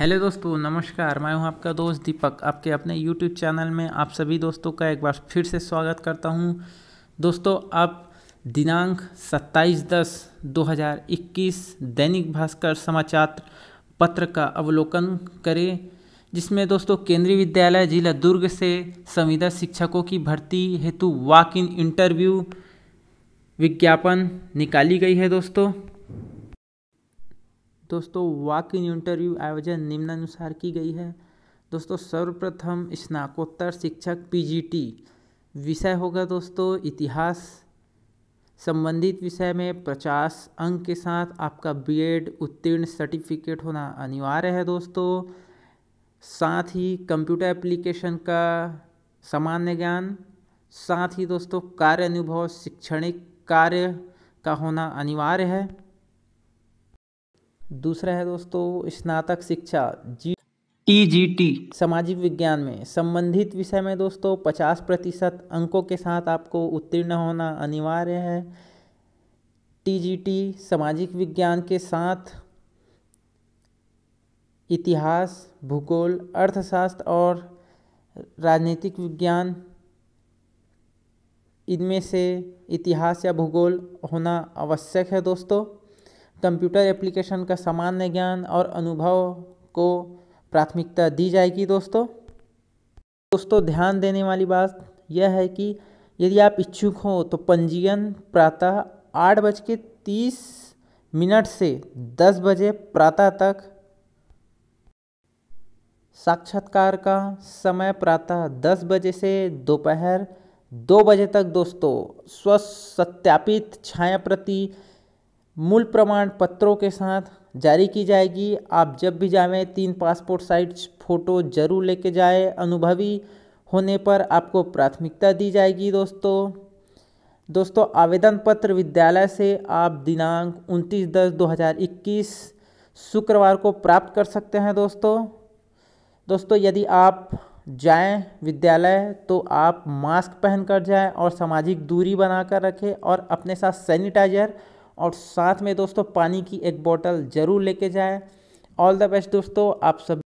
hello दोस्तों नमस्कार मैं हूं आपका दोस्त दीपक आपके अपने यूट्यूब चैनल में आप सभी दोस्तों का एक बार फिर से स्वागत करता हूं दोस्तों आप दिनांक 27 दस 2021 दैनिक भास्कर समाचार पत्र का अवलोकन करें जिसमें दोस्तों केंद्रीय विद्यालय जिला दुर्ग से संविदा शिक्षकों की भर्ती हेतु वाक इन इंटरव्यू विज्ञापन निकाली गई है दोस्तों दोस्तों वाक इन इंटरव्यू आयोजन निम्नानुसार की गई है दोस्तों सर्वप्रथम स्नाकोत्तर शिक्षक पी विषय होगा दोस्तों इतिहास संबंधित विषय में पचास अंक के साथ आपका बीएड उत्तीर्ण सर्टिफिकेट होना अनिवार्य है दोस्तों साथ ही कंप्यूटर एप्लीकेशन का सामान्य ज्ञान साथ ही दोस्तों कार्य अनुभव शिक्षणिक कार्य का होना अनिवार्य है दूसरा है दोस्तों स्नातक शिक्षा जी टी जी टी सामाजिक विज्ञान में संबंधित विषय में दोस्तों पचास प्रतिशत अंकों के साथ आपको उत्तीर्ण होना अनिवार्य है टी जी टी सामाजिक विज्ञान के साथ इतिहास भूगोल अर्थशास्त्र और राजनीतिक विज्ञान इनमें से इतिहास या भूगोल होना आवश्यक है दोस्तों कंप्यूटर एप्लीकेशन का सामान्य ज्ञान और अनुभव को प्राथमिकता दी जाएगी दोस्तों दोस्तों ध्यान देने वाली बात यह है कि यदि आप इच्छुक हो तो पंजीयन प्रातः आठ बज के तीस मिनट से दस बजे प्रातः तक साक्षात्कार का समय प्रातः दस बजे से दोपहर दो बजे तक दोस्तों स्वसत्यापित छाया प्रति मूल प्रमाण पत्रों के साथ जारी की जाएगी आप जब भी जाएँ तीन पासपोर्ट साइज फ़ोटो ज़रूर लेके जाए अनुभवी होने पर आपको प्राथमिकता दी जाएगी दोस्तों दोस्तों आवेदन पत्र विद्यालय से आप दिनांक 29 दस 2021 शुक्रवार को प्राप्त कर सकते हैं दोस्तों दोस्तों यदि आप जाएं विद्यालय तो आप मास्क पहनकर जाएं और सामाजिक दूरी बनाकर रखें और अपने साथ सैनिटाइज़र और साथ में दोस्तों पानी की एक बोतल ज़रूर लेके जाए ऑल द बेस्ट दोस्तों आप सब